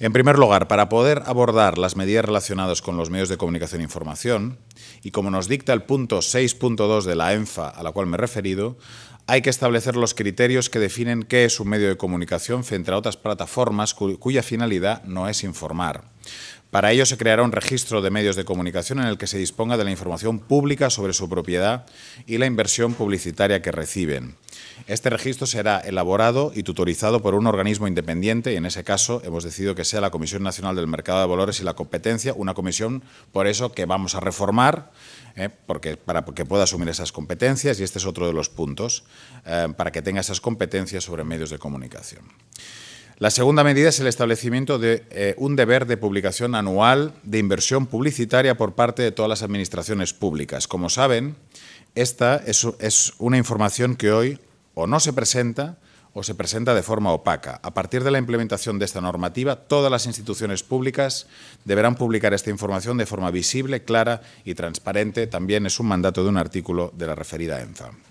En primer lugar, para poder abordar las medidas relacionadas con los medios de comunicación e información, y como nos dicta el punto 6.2 de la ENFA a la cual me he referido, hay que establecer los criterios que definen qué es un medio de comunicación frente a otras plataformas cuya finalidad no es informar. Para ello se creará un registro de medios de comunicación en el que se disponga de la información pública sobre su propiedad y la inversión publicitaria que reciben. Este registro será elaborado y tutorizado por un organismo independiente y en ese caso hemos decidido que sea la Comisión Nacional del Mercado de Valores y la Competencia, una comisión por eso que vamos a reformar eh, porque, para que pueda asumir esas competencias y este es otro de los puntos, eh, para que tenga esas competencias sobre medios de comunicación. La segunda medida es el establecimiento de eh, un deber de publicación anual de inversión publicitaria por parte de todas las administraciones públicas. Como saben, esta es una información que hoy o no se presenta o se presenta de forma opaca. A partir de la implementación de esta normativa, todas las instituciones públicas deberán publicar esta información de forma visible, clara y transparente. También es un mandato de un artículo de la referida ENFA.